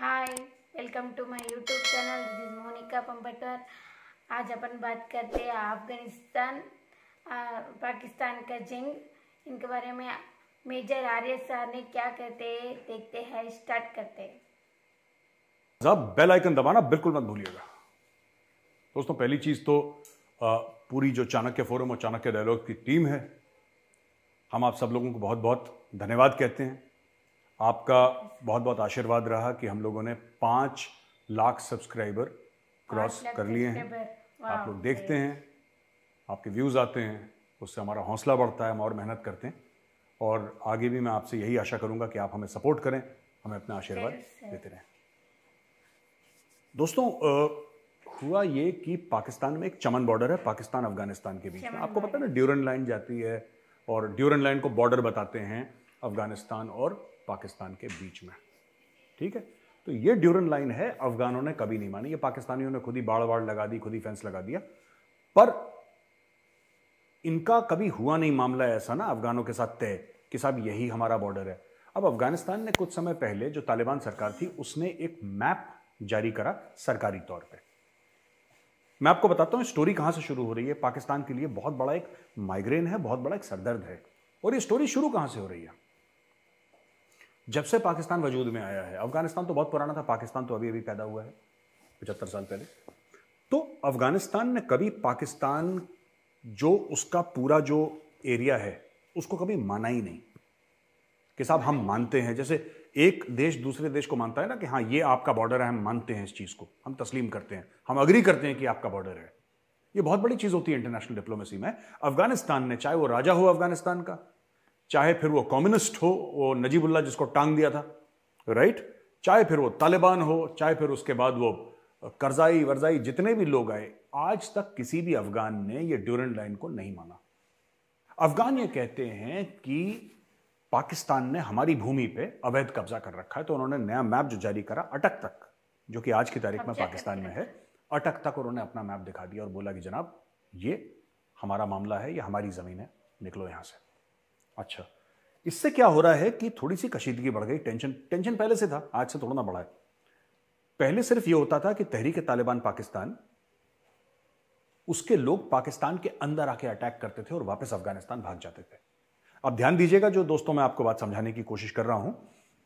Hi welcome to my YouTube channel this is Monika Pampatwar आज अपन बात करते हैं अफगानिस्तान पाकिस्तान का जंग इनके बारे में मेजर आर्य सर ने क्या कहते हैं देखते हैं स्टार्ट करते हैं बेल आइकन दबाना बिल्कुल मत भूलिएगा दोस्तों पहली चीज़ तो आ, पूरी जो चाणक्य फोरम और चाणक्य डायलॉग की टीम है हम आप सब लोगों को बहुत बहुत धन्यवाद कहते हैं आपका बहुत बहुत आशीर्वाद रहा कि हम लोगों ने पाँच लाख सब्सक्राइबर क्रॉस कर लिए हैं आप लोग देखते हैं आपके व्यूज़ आते हैं उससे हमारा हौसला बढ़ता है हम और मेहनत करते हैं और आगे भी मैं आपसे यही आशा करूंगा कि आप हमें सपोर्ट करें हमें अपना आशीर्वाद देते रहें दोस्तों हुआ ये कि पाकिस्तान में एक चमन बॉर्डर है पाकिस्तान अफगानिस्तान के बीच में आपको पता है ना ड्यूरन लाइन जाती है और ड्यूरन लाइन को बॉर्डर बताते हैं अफगानिस्तान और पाकिस्तान के बीच में ठीक है तो ये ड्यूरन लाइन है अफगानों ने कभी नहीं मानी ये पाकिस्तानियों ने खुद ही बाढ़ बाढ़ लगा दी खुद ही फेंस लगा दिया पर इनका कभी हुआ नहीं मामला ऐसा ना अफगानों के साथ तय कि साहब यही हमारा बॉर्डर है अब अफगानिस्तान ने कुछ समय पहले जो तालिबान सरकार थी उसने एक मैप जारी करा सरकारी तौर पर मैं आपको बताता हूं स्टोरी कहां से शुरू हो रही है पाकिस्तान के लिए बहुत बड़ा एक माइग्रेन है बहुत बड़ा एक सरदर्द है और ये स्टोरी शुरू कहां से हो रही है जब से पाकिस्तान वजूद में आया है अफगानिस्तान तो बहुत पुराना था पाकिस्तान तो अभी अभी पैदा हुआ है पचहत्तर साल पहले तो अफगानिस्तान ने कभी पाकिस्तान जो उसका पूरा जो एरिया है उसको कभी माना ही नहीं कि साहब हम मानते हैं जैसे एक देश दूसरे देश को मानता है ना कि हाँ ये आपका बॉर्डर है हम मानते हैं इस चीज़ को हम तस्लीम करते हैं हम अग्री करते हैं कि आपका बॉर्डर है ये बहुत बड़ी चीज़ होती है इंटरनेशनल डिप्लोमेसी में अफगानिस्तान ने चाहे वो राजा हो अफगानिस्तान का चाहे फिर वो कम्युनिस्ट हो वो नजीबुल्ला जिसको टांग दिया था राइट चाहे फिर वो तालिबान हो चाहे फिर उसके बाद वो करजाई वर्जाई जितने भी लोग आए आज तक किसी भी अफगान ने ये ड्यूरेंट लाइन को नहीं माना अफगान ये कहते हैं कि पाकिस्तान ने हमारी भूमि पे अवैध कब्जा कर रखा है तो उन्होंने नया मैप जो जारी करा अटक तक जो कि आज की तारीख में पाकिस्तान में है अटक तक उन्होंने अपना मैप दिखा दिया और बोला कि जनाब ये हमारा मामला है ये हमारी ज़मीन है निकलो यहां से अच्छा इससे क्या हो रहा है कि थोड़ी सी कशीदगी बढ़ गई टेंशन टेंशन पहले से था आज से थोड़ा ना बढ़ा है पहले सिर्फ यह होता था कि तहरीक तालिबान पाकिस्तान उसके लोग पाकिस्तान के अंदर आके अटैक करते थे और वापस अफगानिस्तान भाग जाते थे अब ध्यान दीजिएगा जो दोस्तों मैं आपको बात समझाने की कोशिश कर रहा हूं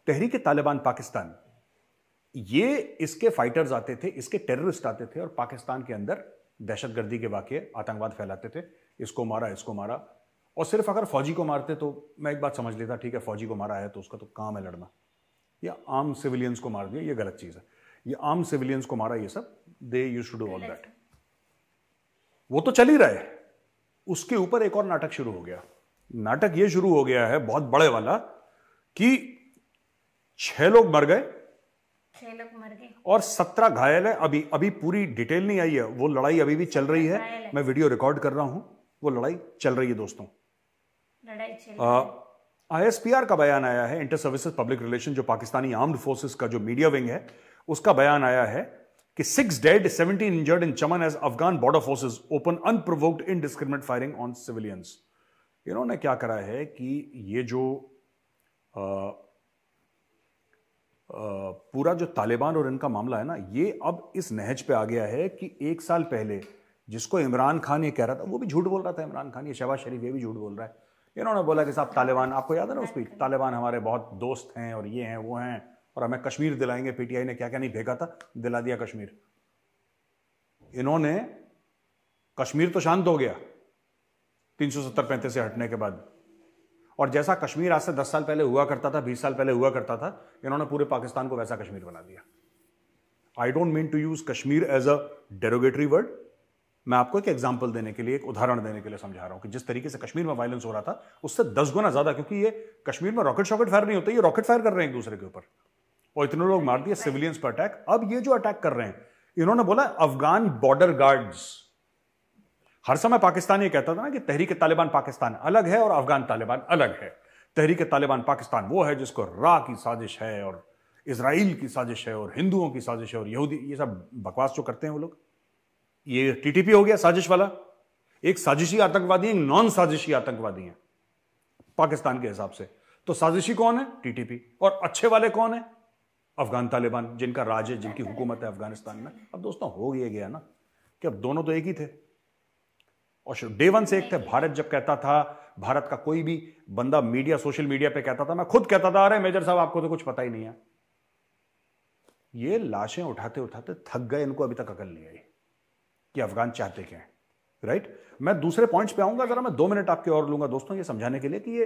तहरीक तालिबान पाकिस्तान ये इसके फाइटर्स आते थे इसके टेररिस्ट आते थे और पाकिस्तान के अंदर दहशतगर्दी के वाक्य आतंकवाद फैलाते थे इसको मारा इसको मारा और सिर्फ अगर फौजी को मारते तो मैं एक बात समझ लेता ठीक है फौजी को मारा है तो उसका तो काम है लड़ना या आम सिविलियंस को मार दिया ये गलत चीज़ है ये आम सिविलियंस को मारा ये सब दे you should do all that वो तो चल ही रहा है उसके ऊपर एक और नाटक शुरू हो गया नाटक ये शुरू हो गया है बहुत बड़े वाला कि छह लोग मर गए छह लोग मर गए और सत्रह घायल है अभी अभी पूरी डिटेल नहीं आई है वो लड़ाई अभी भी चल रही है मैं वीडियो रिकॉर्ड कर रहा हूं वो लड़ाई चल रही है दोस्तों आई एस पी आर का बयान आया है इंटर सर्विसेज पब्लिक रिलेशन जो पाकिस्तानी आर्म्ड फोर्सेस का जो मीडिया विंग है उसका बयान आया है कि six dead seventeen injured in Chaman as Afghan border forces open unprovoked discriminate firing on civilians इन्होंने क्या करा है कि ये जो आ, आ, पूरा जो तालिबान और इनका मामला है ना ये अब इस नहज पे आ गया है कि एक साल पहले जिसको इमरान खान ये कह रहा था वो भी झूठ बोल रहा था इमरान खान ये शहबाज शरीफ ये भी झूठ बोल रहा है इन्होंने बोला कि साहब तालिबान आपको याद है ना उसकी हाँ तालिबान हमारे बहुत दोस्त हैं और ये हैं वो हैं और हमें कश्मीर दिलाएंगे पीटीआई ने क्या क्या नहीं भेजा था दिला दिया कश्मीर इन्होंने कश्मीर तो शांत हो गया तीन सौ सत्तर पैंतीस से हटने के बाद और जैसा कश्मीर आज से दस साल पहले हुआ करता था बीस साल पहले हुआ करता था इन्होंने पूरे पाकिस्तान को वैसा कश्मीर बना दिया I don't mean to use Kashmir as a derogatory word मैं आपको एक एग्जाम्पल देने के लिए एक उदाहरण देने के लिए समझा रहा हूँ कि जिस तरीके से कश्मीर में वायलेंस हो रहा था उससे दस गुना ज्यादा क्योंकि ये कश्मीर में रॉकेट शॉकेट फायर नहीं होता ये रॉकेट फायर कर रहे हैं एक दूसरे के ऊपर और इतने लोग मार दिए सिविलियंस पर अटैक अब ये जो अटैक कर रहे हैं इन्होंने बोला अफगान बॉर्डर गार्ड्स हर समय पाकिस्तान ये कहता था ना कि तहरीक तालिबान पाकिस्तान अलग है और अफगान तालिबान अलग है तहरीक तालिबान पाकिस्तान वो है जिसको रा की साजिश है और इसराइल की साजिश है और हिंदुओं की साजिश है और यहूदी ये सब बकवास जो करते हैं वो लोग ये टीटीपी हो गया साजिश वाला एक साजिशी आतंकवादी एक नॉन साजिशी आतंकवादी है पाकिस्तान के हिसाब से तो साजिशी कौन है टीटीपी और अच्छे वाले कौन है अफगान तालिबान जिनका राज है जिनकी हुकूमत है अफगानिस्तान में अब दोस्तों हो गया गया ना कि अब दोनों तो एक ही थे और डे वन से एक थे भारत जब कहता था भारत का कोई भी बंदा मीडिया सोशल मीडिया पे कहता था मैं खुद कहता था अरे मेजर साहब आपको तो कुछ पता ही नहीं है ये लाशें उठाते उठाते थक गए इनको अभी तक अकल नहीं आई कि अफगान चाहते क्या हैं राइट मैं दूसरे पॉइंट्स पे आऊंगा जरा मैं दो मिनट आपके और लूंगा दोस्तों ये समझाने के लिए कि ये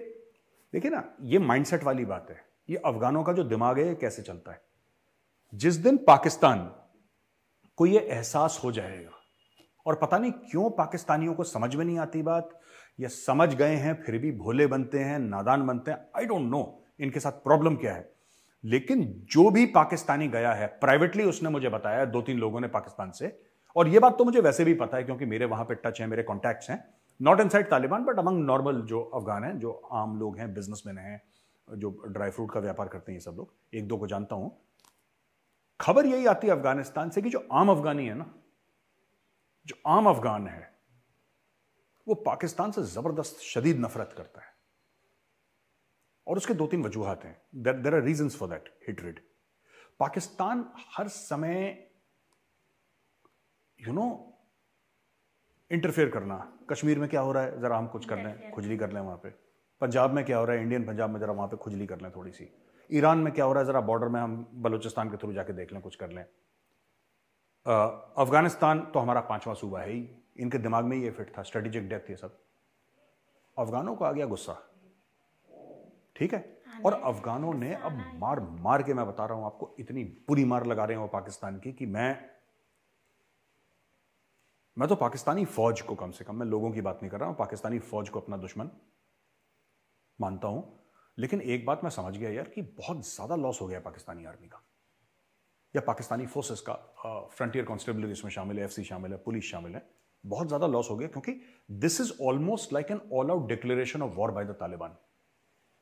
देखिए ना ये माइंडसेट वाली बात है ये अफगानों का जो दिमाग है ये कैसे चलता है जिस दिन पाकिस्तान को ये एहसास हो जाएगा और पता नहीं क्यों पाकिस्तानियों को समझ में नहीं आती बात ये समझ गए हैं फिर भी भोले बनते हैं नादान बनते हैं आई डोंट नो इनके साथ प्रॉब्लम क्या है लेकिन जो भी पाकिस्तानी गया है प्राइवेटली उसने मुझे बताया दो तीन लोगों ने पाकिस्तान से और ये बात तो मुझे वैसे भी पता है क्योंकि मेरे वहां पे टच है मेरे कॉन्टैक्ट्स हैं not inside Taliban but among normal जो अफगान हैं जो आम लोग हैं बिजनेसमैन हैं जो ड्राई फ्रूट का व्यापार करते हैं ये सब लोग एक दो को जानता हूं खबर यही आती है अफगानिस्तान से कि जो आम अफगानी है ना जो आम अफगान है वो पाकिस्तान से ज़बरदस्त शदीद नफरत करता है और उसके दो तीन वजूहत हैं there are reason for that hatred Pakistan हर समय यू नो इंटरफेयर करना कश्मीर में क्या हो रहा है ज़रा हम कुछ कर लें खुजली कर लें वहाँ पे पंजाब में क्या हो रहा है इंडियन पंजाब में ज़रा वहाँ पे खुजली कर लें थोड़ी सी ईरान में क्या हो रहा है ज़रा बॉर्डर में हम बलूचिस्तान के थ्रू जाके देख लें कुछ कर लें अफगानिस्तान तो हमारा पांचवा सूबा है ही इनके दिमाग में ही ये फिट था स्ट्रेटेजिक डेथ ये सब अफगानों को आ गया गुस्सा ठीक है हाँ और अफगानों ने अब मार मार के मैं बता रहा हूँ आपको इतनी बुरी मार लगा रहे हैं वो पाकिस्तान की कि मैं मैं तो पाकिस्तानी फौज को कम से कम मैं लोगों की बात नहीं कर रहा हूँ पाकिस्तानी फौज को अपना दुश्मन मानता हूं लेकिन एक बात मैं समझ गया यार कि बहुत ज़्यादा लॉस हो गया पाकिस्तानी आर्मी का या पाकिस्तानी फोर्सेस का फ्रंटियर कॉन्स्टेबल इसमें शामिल है एफ शामिल है पुलिस शामिल है बहुत ज़्यादा लॉस हो गया क्योंकि this is almost like an all out declaration of war by the Taliban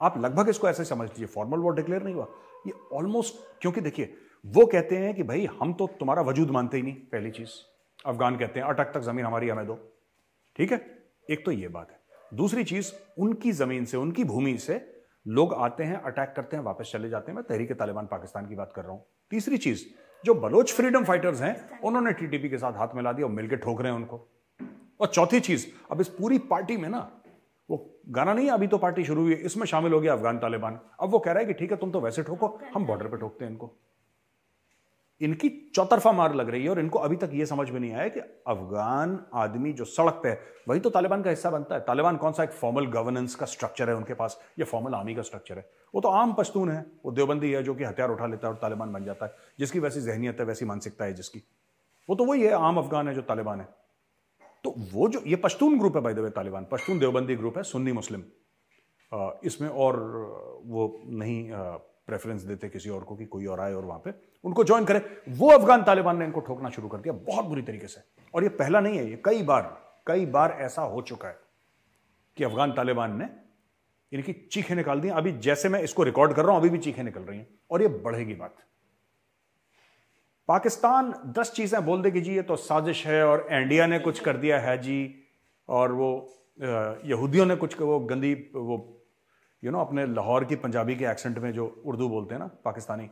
आप लगभग इसको ऐसे समझ लीजिए फॉर्मल वॉर डिक्लेयर नहीं हुआ ये ऑलमोस्ट क्योंकि देखिए वो कहते हैं कि भाई हम तो तुम्हारा वजूद मानते ही नहीं पहली चीज़ अफगान कहते हैं अटक तक ज़मीन हमारी हमें दो ठीक है एक तो ये बात है दूसरी चीज़ उनकी ज़मीन से उनकी भूमि से लोग आते हैं अटैक करते हैं वापस चले जाते हैं मैं तहरीक तालिबान पाकिस्तान की बात कर रहा हूं तीसरी चीज़ जो बलोच फ्रीडम फाइटर्स हैं उन्होंने टीटीपी के साथ हाथ मिला दिया और मिलकर ठोक रहे हैं उनको और चौथी चीज़ अब इस पूरी पार्टी में ना वो गाना नहीं अभी तो पार्टी शुरू हुई है इसमें शामिल हो गया अफगान तालिबान अब वो कह रहा है कि ठीक है तुम तो वैसे ठोको हम बॉर्डर पर ठोकते हैं इनको इनकी चौतरफा मार लग रही है और इनको अभी तक यह समझ में नहीं आया कि अफगान आदमी जो सड़क पे है वही तो तालिबान का हिस्सा बनता है तालिबान कौन सा एक फॉर्मल गवर्नेंस का स्ट्रक्चर है उनके पास ये फॉर्मल आर्मी का स्ट्रक्चर है वो तो आम पश्तून है वो देवबंदी है जो कि हथियार उठा लेता है और तालिबान बन जाता है जिसकी वैसी जहनीत है वैसी मानसिकता है जिसकी वो तो वही है आम अफगान है जो तालिबान है तो वो जो ये पश्तून ग्रुप है भाई देवे तालिबान पश्तून देवबंदी ग्रुप है सुन्नी मुस्लिम इसमें और वो नहीं प्रेफरेंस देते किसी और को कि कोई और आए और वहाँ पे उनको ज्वाइन करें वो अफगान तालिबान ने इनको ठोकना शुरू कर दिया बहुत बुरी तरीके से और ये पहला नहीं है ये कई बार कई बार ऐसा हो चुका है कि अफगान तालिबान ने इनकी चीखें निकाल दी अभी जैसे मैं इसको रिकॉर्ड कर रहा हूं अभी भी चीखें निकल रही हैं और ये बढ़ेगी बात पाकिस्तान दस चीज़ें बोल दे कि जी ये तो साजिश है और इंडिया ने कुछ कर दिया है जी और वो यहूदियों ने कुछ वो गंदी वो यू you नो know, अपने लाहौर की पंजाबी के एक्सेंट में जो उर्दू बोलते हैं ना पाकिस्तानी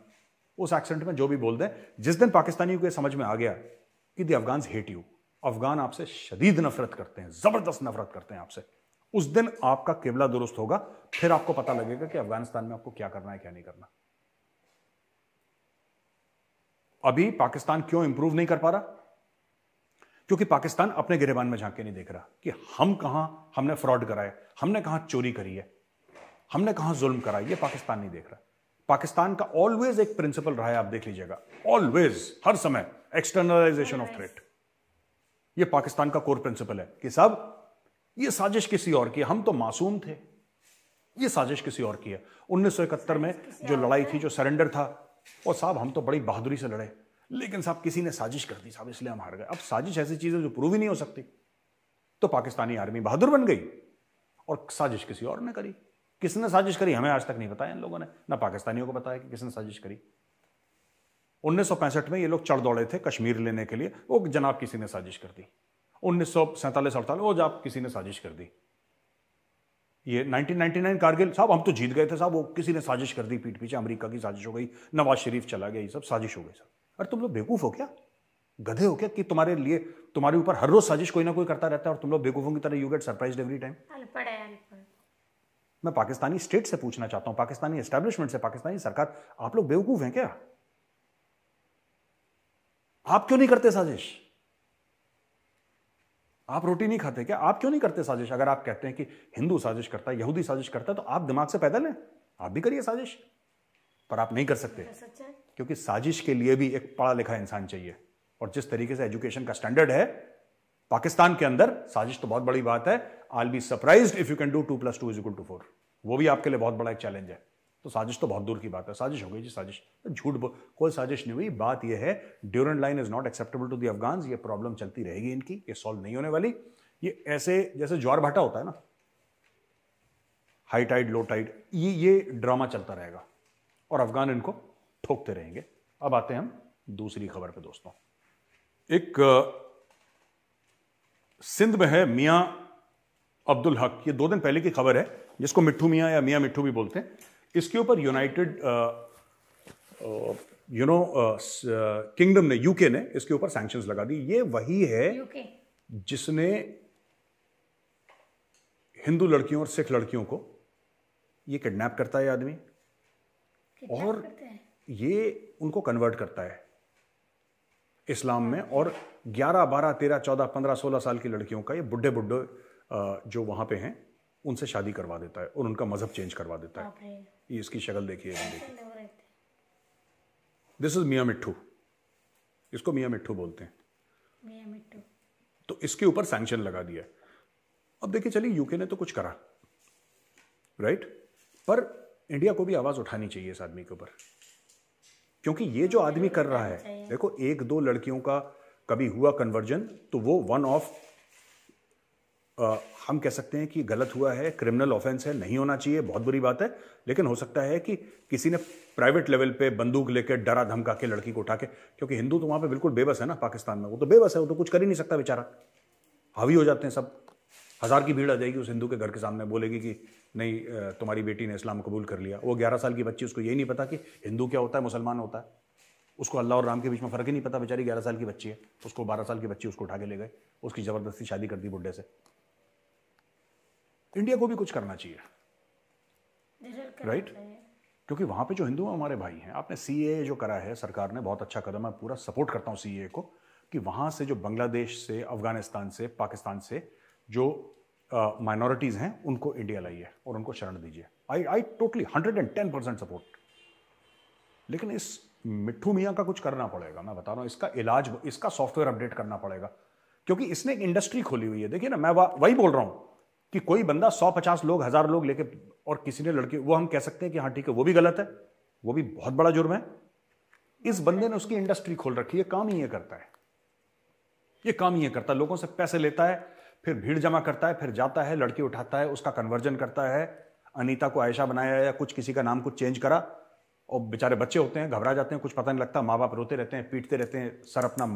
उस एक्सेंट में जो भी बोल दें जिस दिन पाकिस्तानियों को समझ में आ गया कि the Afghan hate you Afghan आपसे शदीद नफरत करते हैं ज़बरदस्त नफरत करते हैं आपसे उस दिन आपका किबला दुरुस्त होगा फिर आपको पता लगेगा कि अफगानिस्तान में आपको क्या करना है क्या नहीं करना अभी पाकिस्तान क्यों इंप्रूव नहीं कर पा रहा क्योंकि पाकिस्तान अपने गिरेबान में झांके नहीं देख रहा कि हम कहां हमने फ्रॉड कराए हमने कहां चोरी करी है हमने कहां जुल्म करा ये पाकिस्तान नहीं देख रहा पाकिस्तान का ऑलवेज एक प्रिंसिपल रहा है आप देख लीजिएगा ऑलवेज हर समय एक्सटर्नलाइजेशन ऑफ थ्रेट ये पाकिस्तान का कोर प्रिंसिपल है कि सब ये साजिश किसी और की हम तो मासूम थे ये साजिश किसी और की है उन्नीस में जो लड़ाई थी जो सरेंडर था और साहब हम तो बड़ी बहादुरी से लड़े लेकिन साहब किसी ने साजिश कर दी साहब इसलिए हम हार गए अब साजिश ऐसी चीज है जो प्रूव ही नहीं हो सकती तो पाकिस्तानी आर्मी बहादुर बन गई और साजिश किसी और ने करी किसने साजिश करी हमें आज तक नहीं बताया इन लोगों ने ना पाकिस्तानियों को बताया कि किसने साजिश करी उन्नीस में ये लोग चढ़ दौड़े थे कश्मीर लेने के लिए वो जनाब किसी ने साजिश कर दी उन्नीस सौ वो जनाब किसी ने साजिश कर दी ये 1999 कारगिल साहब हम तो जीत गए थे साहब वो किसी ने साजिश कर दी पीठ पीछे अमेरिका की साजिश हो गई नवाज शरीफ चला गया ये सब साजिश हो गई सब अरे तुम लोग बेवकूफ़ हो क्या गधे हो क्या कि तुम्हारे लिए तुम्हारे ऊपर हर रोज साजिश कोई ना कोई करता रहता है और तुम लोग बेवकूफ़ों की तरह you get surprise every time मैं पाकिस्तानी स्टेट से पूछना चाहता हूं पाकिस्तानी एस्टेब्लिशमेंट से पाकिस्तानी सरकार आप लोग बेवकूफ हैं क्या आप क्यों नहीं करते साजिश आप रोटी नहीं खाते क्या आप क्यों नहीं करते साजिश अगर आप कहते हैं कि हिंदू साजिश करता है यहूदी साजिश करता है तो आप दिमाग से पैदल हैं आप भी करिए साजिश पर आप नहीं कर सकते क्योंकि साजिश के लिए भी एक पढ़ा लिखा इंसान चाहिए और जिस तरीके से एजुकेशन का स्टैंडर्ड है पाकिस्तान के अंदर साजिश तो बहुत बड़ी बात है I be surprise if you can do two plus two is equal to four वो भी आपके लिए बहुत बड़ा एक चैलेंज है तो साजिश तो बहुत दूर की बात है साजिश हो गई जी साजिश झूठ कोई साजिश नहीं हुई बात यह है Durand line is not acceptable to the Afghan ये प्रॉब्लम चलती रहेगी इनकी ये सॉल्व नहीं होने वाली ये ऐसे जैसे ज्वार भाटा होता है ना हाई टाइड लो टाइड ये ये ड्रामा चलता रहेगा और अफगान इनको ठोकते रहेंगे अब आते हैं हम दूसरी खबर पे दोस्तों एक सिंध में है मियाँ अब्दुल हक ये दो दिन पहले की खबर है जिसको मिट्ठू मियाँ या मियाँ मिट्ठू भी बोलते हैं इसके ऊपर यूनाइटेड यू नो किंगडम ने यूके ने इसके ऊपर सैंक्शन लगा दी ये वही है जिसने हिंदू लड़कियों और सिख लड़कियों को ये किडनैप करता है आदमी और ये उनको कन्वर्ट करता है इस्लाम में और 11, 12, 13, 14, 15, 16 साल की लड़कियों का ये बुढ़े बुढ़े जो वहाँ पे हैं उनसे शादी करवा देता है और उनका मज़हब चेंज करवा देता है ये इसकी शक्ल देखिए दिस इज़ मियाँ मिट्ठू इसको मियाँ मिट्ठू बोलते हैं तो इसके ऊपर सैंक्शन लगा दिया अब देखिए चलिए यूके ने तो कुछ करा राइट पर इंडिया को भी आवाज़ उठानी चाहिए इस आदमी के ऊपर क्योंकि ये जो आदमी कर रहा है देखो एक दो लड़कियों का कभी हुआ कन्वर्जन तो वो वन ऑफ हम कह सकते हैं कि गलत हुआ है क्रिमिनल ऑफेंस है नहीं होना चाहिए बहुत बुरी बात है लेकिन हो सकता है कि किसी ने प्राइवेट लेवल पे बंदूक लेकर डरा धमका के लड़की को उठा के क्योंकि हिंदू तो वहां पे बिल्कुल बेबस है ना पाकिस्तान में वो तो बेबस है वो तो कुछ कर ही नहीं सकता बेचारा हावी हो जाते हैं सब हज़ार की भीड़ आ जाएगी उस हिंदू के घर के सामने बोलेगी कि नहीं तुम्हारी बेटी ने इस्लाम कबूल कर लिया वो ग्यारह साल की बच्ची उसको यही नहीं पता कि हिंदू क्या होता है मुसलमान होता है उसको अल्लाह और राम के बीच में फ़र्क ही नहीं पता बेचारी ग्यारह साल की बच्ची है उसको बारह साल की बच्ची उसको उठा के ले गए उसकी ज़बरदस्ती शादी कर दी बुढ़े से इंडिया को भी कुछ करना चाहिए राइट क्योंकि वहाँ पे जो हिंदू हैं हमारे भाई हैं आपने सी जो करा है सरकार ने बहुत अच्छा कदम है पूरा सपोर्ट करता हूँ सी को कि वहाँ से जो बांग्लादेश से अफ़गानिस्तान से पाकिस्तान से जो माइनॉरिटीज़ हैं उनको इंडिया लाइए और उनको शरण दीजिए I I totally hundred and ten percent support लेकिन इस मिट्ठू मियाँ का कुछ करना पड़ेगा मैं बता रहा हूँ इसका इलाज इसका सॉफ्टवेयर अपडेट करना पड़ेगा क्योंकि इसने एक इंडस्ट्री खोली हुई है देखिए ना मैं वही बोल रहा हूँ कि कोई बंदा सौ पचास लोग हज़ार लोग लेके और किसी ने लड़के वो हम कह सकते हैं कि हाँ ठीक है वो भी गलत है वो भी बहुत बड़ा जुर्म है इस बंदे ने उसकी इंडस्ट्री खोल रखी है काम ही ये करता है ये काम ही ये करता है लोगों से पैसे लेता है फिर भीड़ जमा करता है फिर जाता है लड़की उठाता है उसका कन्वर्जन करता है अनीता को आयशा बनाया या कुछ किसी का नाम कुछ चेंज करा और बेचारे बच्चे होते हैं घबरा जाते हैं कुछ पता नहीं लगता माँ बाप रोते रहते हैं पीटते रहते हैं सर अपना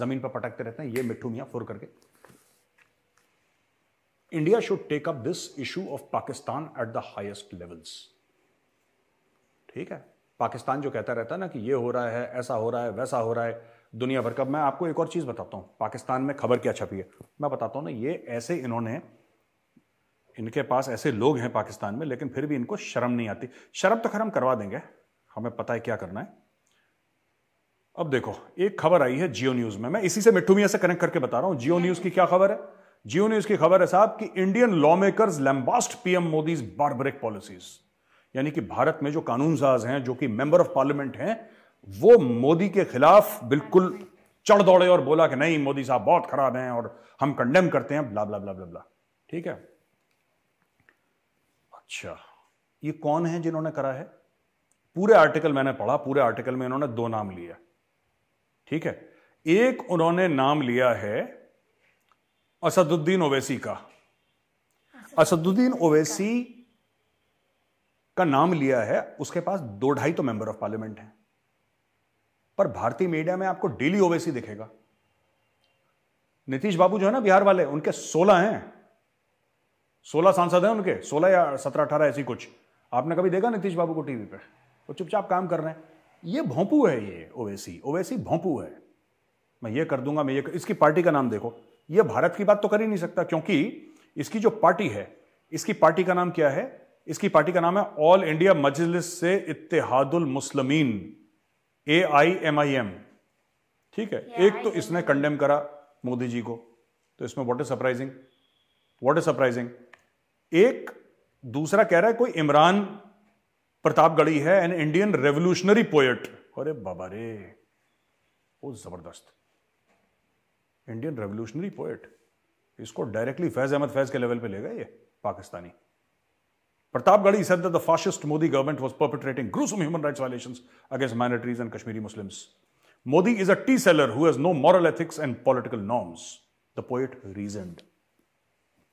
जमीन पर पटकते रहते हैं ये मिट्टू मियाँ फुर करके India should take up this issue of Pakistan at the highest levels ठीक है पाकिस्तान जो कहता रहता है ना कि ये हो रहा है ऐसा हो रहा है वैसा हो रहा है दुनिया भर का मैं आपको एक और चीज़ बताता हूँ पाकिस्तान में खबर क्या छपी है मैं बताता हूँ ना ये ऐसे इन्होंने इनके पास ऐसे लोग हैं पाकिस्तान में लेकिन फिर भी इनको शर्म नहीं आती शर्म तो खरम हम करवा देंगे हमें पता है क्या करना है अब देखो एक खबर आई है जियो न्यूज़ में मैं इसी से मिट्टू मिया से कनेक्ट करके बता रहा हूँ जियो न्यूज़ की क्या खबर है जियो न्यूज़ की खबर है साहब कि Indian law makers lambast PM Modi's barbaric policies यानी कि भारत में जो कानून साज हैं जो कि मेंबर ऑफ पार्लियामेंट हैं वो मोदी के खिलाफ बिल्कुल चढ़ दौड़े और बोला कि नहीं मोदी साहब बहुत खराब हैं और हम कंडेम करते हैं ब्ला ब्ला ब्ला ब्ला ब्ला ठीक है अच्छा ये कौन है जिन्होंने करा है पूरे आर्टिकल मैंने पढ़ा पूरे आर्टिकल में इन्होंने दो नाम लिया ठीक है एक उन्होंने नाम लिया है असदुद्दीन ओवैसी का असदुद्दीन ओवैसी का नाम लिया है उसके पास दो ढाई तो मेंबर ऑफ पार्लियामेंट है पर भारतीय मीडिया में आपको डेली ओवेसी दिखेगा नीतीश बाबू जो है ना बिहार वाले उनके 16 हैं 16 सांसद हैं उनके 16 या सत्रह अठारह ऐसी कुछ आपने कभी देखा नीतीश बाबू को टीवी पर वो चुपचाप काम कर रहे हैं ये भोंपू है ये ओवैसी ओवैसी भोंपू है मैं ये कर दूंगा मैं ये कर... इसकी पार्टी का नाम देखो ये भारत की बात तो कर ही नहीं सकता क्योंकि इसकी जो पार्टी है इसकी पार्टी का नाम क्या है इसकी पार्टी का नाम है ऑल इंडिया मजलिस से Ittehadul Muslimeen A I M I M ठीक है yeah, एक तो इसने कंडेम करा मोदी जी को तो इसमें what is surprising what is surprising एक दूसरा कह रहा है कोई इमरान प्रतापगढ़ी है एन इंडियन रेवोल्यूशनरी पोएट अरे बाबा रे वो जबरदस्त इंडियन रेवोल्यूशनरी पोएट इसको डायरेक्टली फैज अहमद फैज के लेवल पे ले गए ये Pakistani Pratapgarhi said that the fascist Modi government was perpetrating gruesome human rights violations against minorities and Kashmiri Muslims. Modi is a tea seller who has no moral ethics and political norms. The poet reasoned.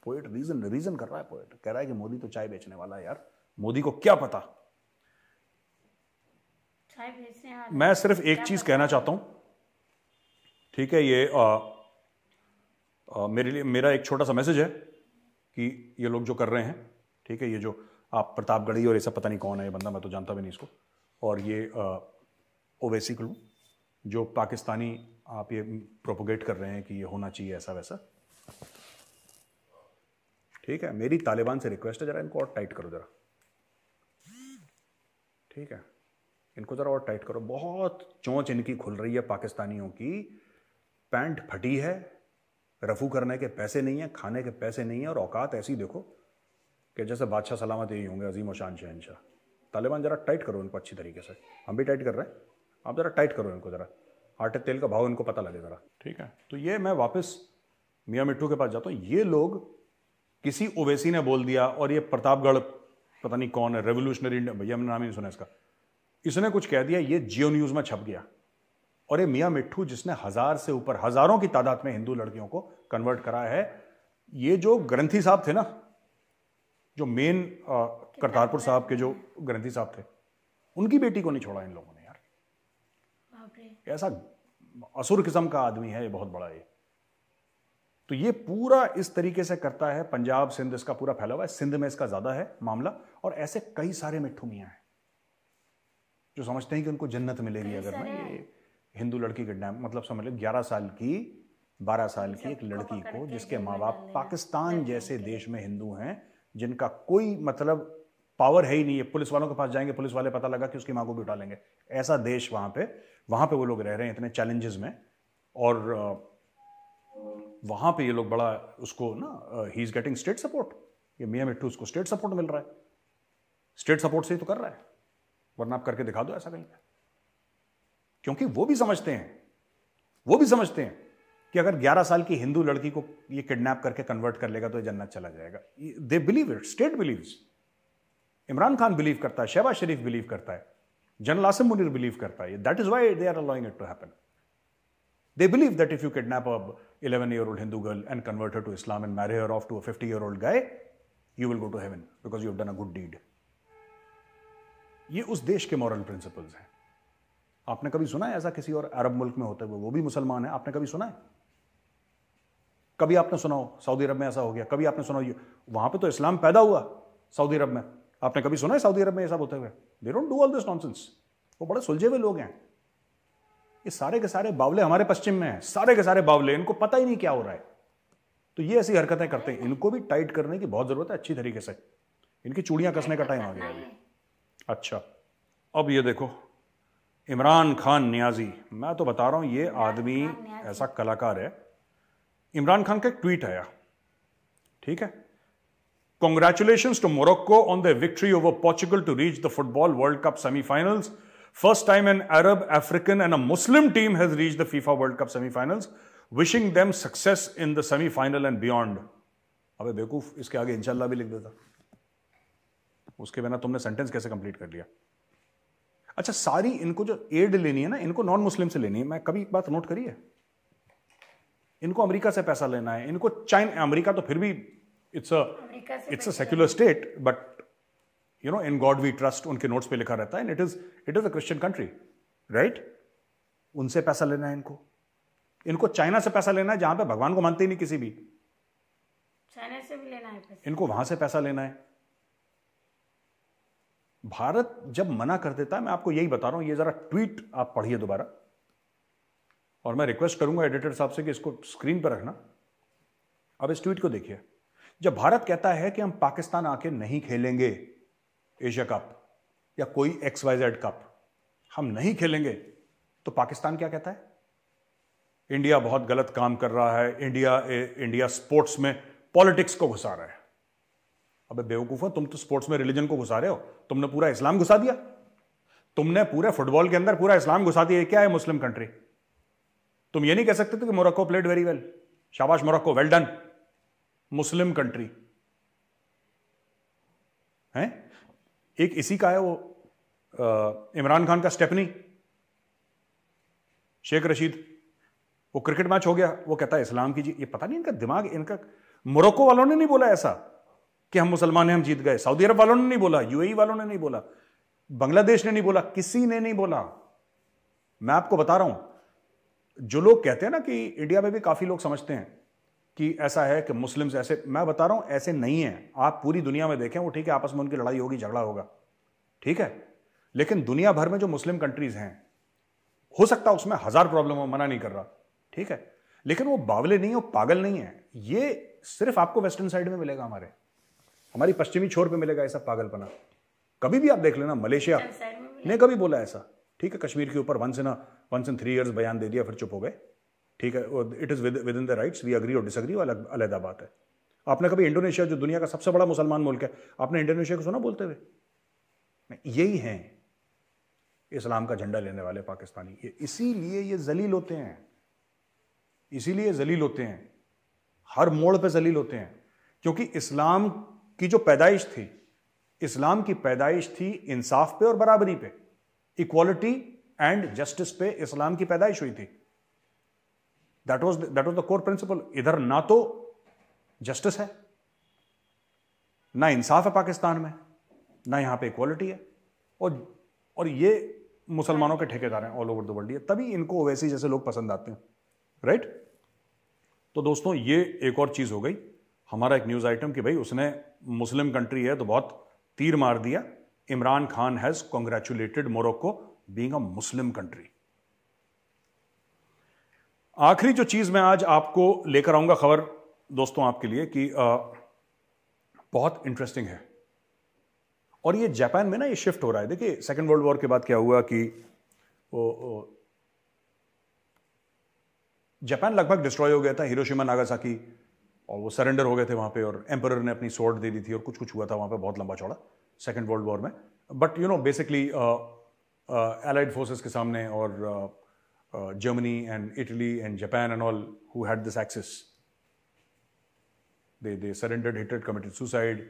Poet reason Reason कर रहा है poet. कह रहा है कि मोदी तो चाय बेचने वाला है यार मोदी को क्या पता चाय बेचने मैं सिर्फ एक चीज कहना चाहता हूँ. ठीक है ये आ, आ, मेरे लिए मेरा एक छोटा सा मैसेज है कि ये लोग जो कर रहे हैं ठीक है ये जो आप प्रतापगढ़ी और ऐसा पता नहीं कौन है ये बंदा मैं तो जानता भी नहीं इसको और ये ओवैसी क्लू जो पाकिस्तानी आप ये प्रोपोगेट कर रहे हैं कि ये होना चाहिए ऐसा वैसा ठीक है मेरी तालिबान से रिक्वेस्ट है ज़रा इनको और टाइट करो ज़रा ठीक है इनको ज़रा और टाइट करो बहुत चौंच इनकी खुल रही है पाकिस्तानियों की पैंट फटी है रफू करने के पैसे नहीं है खाने के पैसे नहीं है और औकात ऐसी देखो कि जैसे बादशाह सलामत यही होंगे अजीम और शान शहनशाह तालिबान ज़रा टाइट करो इनको अच्छी तरीके से हम भी टाइट कर रहे हैं आप ज़रा टाइट करो इनको ज़रा आटे तेल का भाव इनको पता लगे ज़रा ठीक है तो ये मैं वापस मियाँ मिट्टू के पास जाता हूँ ये लोग किसी ओवैसी ने बोल दिया और ये प्रतापगढ़ पता नहीं कौन है रेवोल्यूशनरी इंडिया भैया मैंने नाम ही नहीं सुना इसका इसने कुछ कह दिया ये जियो न्यूज़ में छप गया और ये मियाँ मिट्ठू जिसने हज़ार से ऊपर हज़ारों की तादाद में हिंदू लड़कियों को कन्वर्ट कराया है ये जो ग्रंथी साहब थे ना जो मेन uh, करतारपुर साहब के जो ग्रंथी साहब थे उनकी बेटी को नहीं छोड़ा इन लोगों ने यार ऐसा असुर किस्म का आदमी है ये बहुत बड़ा ये तो ये पूरा इस तरीके से करता है पंजाब सिंध इसका पूरा फैला हुआ है सिंध में इसका ज्यादा है मामला और ऐसे कई सारे मिट्ठू मियाँ हैं जो समझते हैं कि उनको जन्नत मिलेगी अगर मैं ये हिंदू लड़की किडनैप मतलब समझ लें ग्यारह साल की बारह साल की एक लड़की को जिसके माँ बाप पाकिस्तान जैसे देश में हिंदू हैं जिनका कोई मतलब पावर है ही नहीं है पुलिस वालों के पास जाएंगे पुलिस वाले पता लगा कि उसकी माँ को भी उठा लेंगे ऐसा देश वहां पे वहां पे वो लोग रह रहे हैं इतने चैलेंजेस में और वहां पे ये लोग बड़ा उसको ना ही इज़ गेटिंग स्टेट सपोर्ट ये मियाँ मिट्टू उसको स्टेट सपोर्ट मिल रहा है स्टेट सपोर्ट से ही तो कर रहा है वरना आप करके दिखा दो ऐसा कहीं क्योंकि वो भी समझते हैं वो भी समझते हैं कि अगर 11 साल की हिंदू लड़की को ये किडनैप करके कन्वर्ट कर लेगा तो ये जन्नत चला जाएगा they believe it state believe Imran Khan believe करता है शहबाज शरीफ बिलीव करता है जनरल आसिम मुनीर बिलीव करता है that is why they are allowing it to happen they believe that if you kidnap a eleven year old Hindu girl and convert to Islam and marry her off to fifty year old guy you will go to heaven because you done a good deed ये उस देश के moral principles हैं आपने कभी सुना है ऐसा किसी और अरब मुल्क में होते हुए वो भी मुसलमान है आपने कभी सुना है कभी आपने सुना हो सऊदी अरब में ऐसा हो गया कभी आपने सुना हो वहां पर तो इस्लाम पैदा हुआ सऊदी अरब में आपने कभी सुना है सऊदी अरब में ये सब होते हुए they don't do all this nonsense वो बड़े सुलझे हुए लोग हैं ये सारे के सारे बावले हमारे पश्चिम में हैं सारे के सारे बावले इनको पता ही नहीं क्या हो रहा है तो ये ऐसी हरकतें करते हैं इनको भी टाइट करने की बहुत ज़रूरत है अच्छी तरीके से इनकी चूड़ियां कसने का टाइम आ गया अभी अच्छा अब ये देखो इमरान खान नियाजी मैं तो बता रहा हूं ये आदमी ऐसा कलाकार है इमरान खान का एक ट्वीट आया ठीक है congratulation to Morocco on the victory over Portugal to reach the football world cup semifinals first time an Arab African and a Muslim team has reach the FIFA world cup semifinal wishing them success in the semifinal and beyond अबे इसके आगे इंशाला भी लिख देता उसके बिना तुमने sentence कैसे कंप्लीट कर लिया अच्छा सारी इनको जो एड लेनी है ना इनको नॉन मुस्लिम से लेनी है मैं कभी बात नोट करी है इनको अमेरिका से पैसा लेना है इनको चाइना अमेरिका तो फिर भी it's a it's a secular state but you know in God we trust उनके नोट्स पे लिखा रहता है it is it is a Christian country right उनसे पैसा लेना है इनको इनको चाइना से पैसा लेना है जहां पे भगवान को मानते ही नहीं किसी भी चाइना से भी लेना है पैसा। इनको वहां से पैसा लेना है भारत जब मना कर देता है मैं आपको यही बता रहा हूं ये जरा ट्वीट आप पढ़िए दोबारा और मैं रिक्वेस्ट करूंगा एडिटर साहब से कि इसको स्क्रीन पर रखना अब इस ट्वीट को देखिए जब भारत कहता है कि हम पाकिस्तान आके नहीं खेलेंगे एशिया कप या कोई एक्स वाई जेड कप हम नहीं खेलेंगे तो पाकिस्तान क्या कहता है इंडिया बहुत गलत काम कर रहा है इंडिया इंडिया स्पोर्ट्स में पॉलिटिक्स को घुसा रहा है अबे बेवकूफा तुम तो स्पोर्ट्स में रिलीजन को घुसा रहे हो तुमने पूरा इस्लाम घुसा दिया तुमने पूरे फुटबॉल के अंदर पूरा इस्लाम घुसा दिया क्या है मुस्लिम कंट्री तुम ये नहीं कह सकते थे कि मोरक्को प्लेड वेरी वेल शाबाश Morocco well done Muslim country है एक इसी का है वो इमरान खान का स्टेपनी शेख रशीद वो क्रिकेट मैच हो गया वो कहता है इस्लाम की जी ये पता नहीं इनका दिमाग इनका मोरक्को वालों ने नहीं बोला ऐसा कि हम मुसलमान हैं हम जीत गए सऊदी अरब वालों ने नहीं बोला यूएई e वालों ने नहीं बोला बांग्लादेश ने नहीं बोला किसी ने नहीं बोला मैं आपको बता रहा हूं जो लोग कहते हैं ना कि इंडिया में भी काफ़ी लोग समझते हैं कि ऐसा है कि मुस्लिम्स ऐसे मैं बता रहा हूं ऐसे नहीं है आप पूरी दुनिया में देखें वो ठीक है आपस में उनकी लड़ाई होगी झगड़ा होगा ठीक है लेकिन दुनिया भर में जो मुस्लिम कंट्रीज़ हैं हो सकता है उसमें हज़ार प्रॉब्लम हो मना नहीं कर रहा ठीक है लेकिन वो बावले नहीं है वो पागल नहीं है ये सिर्फ आपको वेस्टर्न साइड में मिलेगा हमारे हमारी पश्चिमी छोर पे मिलेगा ऐसा पागलपना कभी भी आप देख लेना मलेशिया ने कभी बोला ऐसा ठीक है कश्मीर के ऊपर once in once in three years बयान दे दिया फिर चुप हो गए ठीक है it is within the rights we agree और डिसअग्री वो अलहदा बात है आपने कभी इंडोनेशिया जो दुनिया का सबसे बड़ा मुसलमान मुल्क है आपने इंडोनेशिया को सुना बोलते हुए यही हैं इस्लाम का झंडा लेने वाले पाकिस्तानी ये इसीलिए ये जलील होते हैं इसीलिए जलील होते हैं हर मोड़ पे जलील होते हैं क्योंकि इस्लाम की जो पैदाइश थी इस्लाम की पैदाइश थी इंसाफ पे और बराबरी पे इक्वालिटी एंड जस्टिस पे इस्लाम की पैदाइश हुई थी that was that was the core principle इधर ना तो जस्टिस है ना इंसाफ है पाकिस्तान में ना यहां पे इक्वालिटी है और और ये मुसलमानों के ठेकेदार हैं ऑल ओवर द वर्ल्ड ये तभी इनको ओवैसी जैसे लोग पसंद आते हैं राइट तो दोस्तों ये एक और चीज़ हो गई हमारा एक न्यूज़ आइटम कि भाई उसने मुस्लिम कंट्री है तो बहुत तीर मार दिया Imran Khan has congratulated Morocco being a Muslim country. आखिरी जो चीज़ मैं आज आपको लेकर आऊंगा खबर दोस्तों आपके लिए कि आ, बहुत इंटरेस्टिंग है और ये जापान में ना ये शिफ्ट हो रहा है देखिए सेकेंड वर्ल्ड वॉर के बाद क्या हुआ कि वो, वो जापान लगभग डिस्ट्रॉय हो गया था हिरोशिमा नागासाकी और वो सरेंडर हो गए थे वहां पे और एम्पर ने अपनी सोर्ड दे दी थी और कुछ कुछ हुआ था वहां पे बहुत लंबा चौड़ा सेकेंड वर्ल्ड वॉर में but you know basically allied forces के सामने और Germany and Italy and Japan and all who had this axis they they surrendered Hitler committed suicide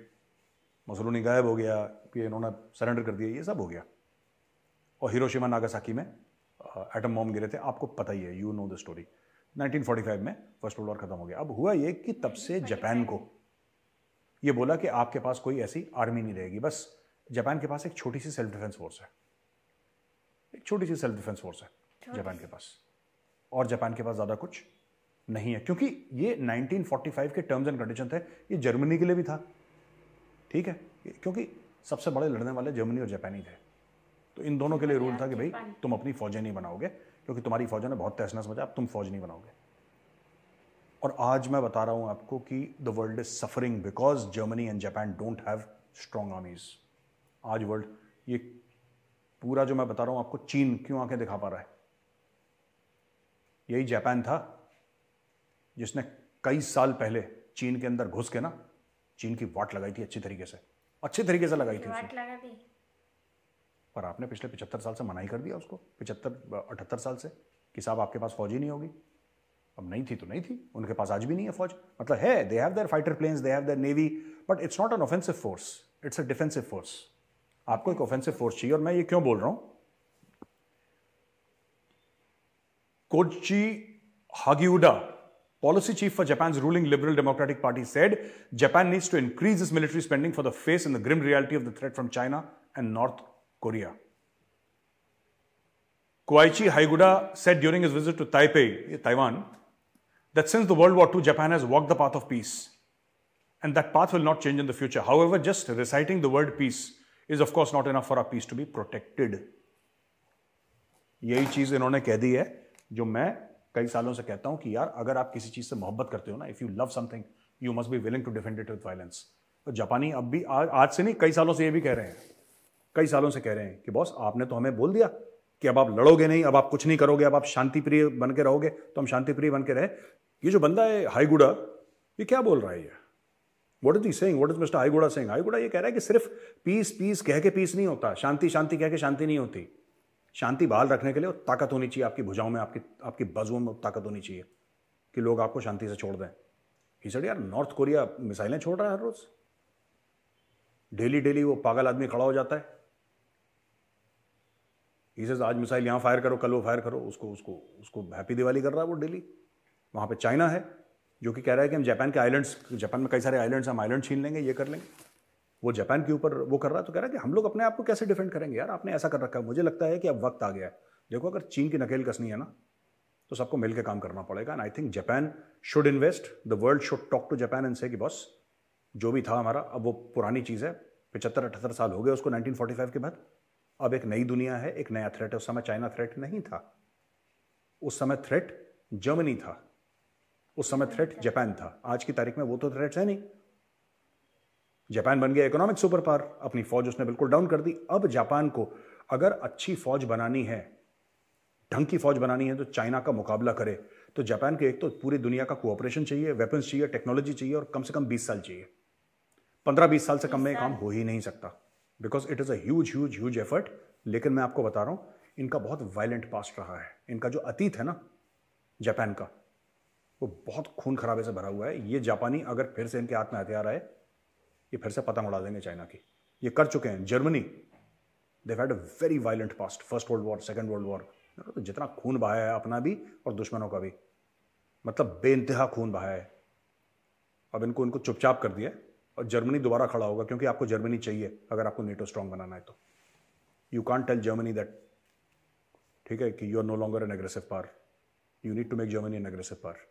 Mussolini गायब हो गया ये इन्होंने सरेंडर कर दिया ये सब हो गया और हिरोशिमा नागासाकी में एटम uh, बॉम्ब गिरे थे आपको पता ही है यू नो द स्टोरी 1945 में फर्स्ट वर्ल्ड वॉर खत्म हो गया अब हुआ ये कि तब से जापान को ये बोला कि आपके पास कोई ऐसी आर्मी नहीं रहेगी बस जापान के पास एक छोटी सी सेल्फ डिफेंस फोर्स है एक छोटी सी सेल्फ डिफेंस फोर्स है जापान के पास और जापान के पास ज़्यादा कुछ नहीं है क्योंकि ये 1945 के टर्म्स एंड कंडीशन थे ये जर्मनी के लिए भी था ठीक है क्योंकि सबसे बड़े लड़ने वाले जर्मनी और जापान ही थे तो इन दोनों के लिए रूल था कि भाई तुम अपनी फौजें नहीं बनाओगे क्योंकि तुम्हारी फौजों ने बहुत तहस मचा अब तुम फौज नहीं बनाओगे और आज मैं बता रहा हूं आपको कि the world is suffering because Germany and Japan don't have strong armies आज वर्ल्ड ये पूरा जो मैं बता रहा हूं आपको चीन क्यों आंखें दिखा पा रहा है यही जापान था जिसने कई साल पहले चीन के अंदर घुस के ना चीन की वाट लगाई थी अच्छी तरीके से अच्छे तरीके से लगाई थी वाट लगा दी पर आपने पिछले पिछहत्तर साल से मनाही कर दिया उसको पिछहत्तर अठहत्तर साल से कि साहब आपके पास फौजी नहीं होगी अब नहीं थी तो नहीं थी उनके पास आज भी नहीं है फौज मतलब है they have their fighter planes they have their navy but it's not an offensive force it's a defensive force आपको एक ऑफेंसिव फोर्स चाहिए और मैं ये क्यों बोल रहा हूं Koichi Hagiuda, policy chief for Japan's ruling Liberal Democratic Party, said Japan needs to increase its military spending for the face in the grim reality of the threat from China and North Korea. Koichi Haiguda said during his visit to Taipei, Taiwan, that since the World War II, Japan has walked the path of peace. And that path will not change in the future. However, just reciting the word peace is of course not enough for our peace to be protected. यही चीज इन्होंने कह दी है जो मैं कई सालों से कहता हूं कि यार अगर आप किसी चीज से मोहब्बत करते हो ना if you love something you must be willing to defend it with violence तो जापानी अब भी आ, आज से नहीं कई सालों से ये भी कह रहे हैं कई सालों से कह रहे हैं कि बॉस आपने तो हमें बोल दिया कि अब आप लड़ोगे नहीं अब आप कुछ नहीं करोगे अब आप शांति प्रिय बन के रहोगे तो हम शांति प्रिय बन के रहे ये जो बंदा है हाईगुड़ा ये क्या बोल रहा है ये what is he saying what is mister हाईगुड़ा सेंग हाईगुड़ा ये कह रहा है कि सिर्फ पीस पीस कह के पीस नहीं होता शांति शांति कह के शांति नहीं होती शांति बहाल रखने के लिए ताकत होनी चाहिए आपकी भुजाओं में आपकी आपकी बाजुओं में ताकत होनी चाहिए कि लोग आपको शांति से छोड़ दें ही सर यार नॉर्थ कोरिया मिसाइलें छोड़ रहा है हर रोज़ डेली डेली वो पागल आदमी खड़ा हो जाता है ही आज मिसाइल यहाँ फायर करो कल वो फायर करो उसको उसको उसको हैप्पी दिवाली कर रहा है वो डेली वहाँ पर चाइना है जो कि कह रहा है कि हम जापान के आइलैंड्स जापान में कई सारे आइलैंड्स हम आइलैंड छीन लेंगे ये कर लेंगे वो जापान के ऊपर वो कर रहा है तो कह रहा है कि हम लोग अपने आप को कैसे डिफेंड करेंगे यार आपने ऐसा कर रखा है मुझे लगता है कि अब वक्त आ गया है देखो अगर चीन की नकेल कसनी है ना तो सबको मिलकर काम करना पड़ेगा and I think Japan should invest the world should talk to Japan and say कि बॉस जो भी था हमारा अब वो पुरानी चीज़ है पचहत्तर अठहत्तर साल हो गए उसको 1945 के बाद अब एक नई दुनिया है एक नया थ्रेट है उस समय चाइना थ्रेट नहीं था उस समय थ्रेट जर्मनी था उस समय थ्रेट जापान था आज की तारीख में वो तो थ्रेट है नहीं जापान बन गया इकोनॉमिक सुपर पावर अपनी फौज उसने बिल्कुल डाउन कर दी अब जापान को अगर अच्छी फौज बनानी है ढंग की फौज बनानी है तो चाइना का मुकाबला करे तो जापान को एक तो पूरी दुनिया का कोऑपरेशन चाहिए वेपन्स चाहिए टेक्नोलॉजी चाहिए और कम से कम 20 साल चाहिए 15-20 साल से कम में काम हो ही नहीं सकता because it is a huge huge huge effort लेकिन मैं आपको बता रहा हूं इनका बहुत वायलेंट पास्ट रहा है इनका जो अतीत है ना जापान का वो तो बहुत खून खराबे से भरा हुआ है ये जापानी अगर फिर से इनके हाथ में हथियार आए ये फिर से पतंग उड़ा देंगे चाइना की ये कर चुके हैं Germany they had a very violent past first world war second world war तो जितना खून बहाया है अपना भी और दुश्मनों का भी मतलब बेानतहा खून बहाया है अब इनको इनको चुपचाप कर दिया और जर्मनी दोबारा खड़ा होगा क्योंकि आपको जर्मनी चाहिए अगर आपको नेटो स्ट्रांग बनाना है तो you can't tell Germany that ठीक है कि you are no longer an aggressive power you need to make Germany an aggressive power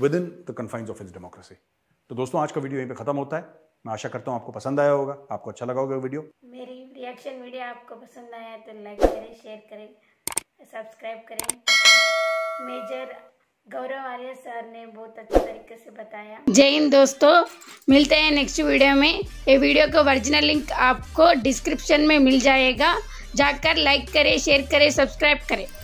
within the confines of its democracy तो दोस्तों आज का वीडियो यहीं पे खत्म होता है मैं आशा करता हूँ आपको पसंद आया होगा आपको अच्छा लगा होगा वीडियो मेरी रिएक्शन वीडियो आपको पसंद आया तो लाइक करें शेयर करें सब्सक्राइब करें मेजर गौरव आर्य सर ने बहुत अच्छे तरीके से बताया जय हिंद दोस्तों मिलते हैं नेक्स्ट वीडियो में ये वीडियो का ओरिजिनल लिंक आपको डिस्क्रिप्शन में मिल जाएगा जाकर लाइक करें शेयर करें सब्सक्राइब करें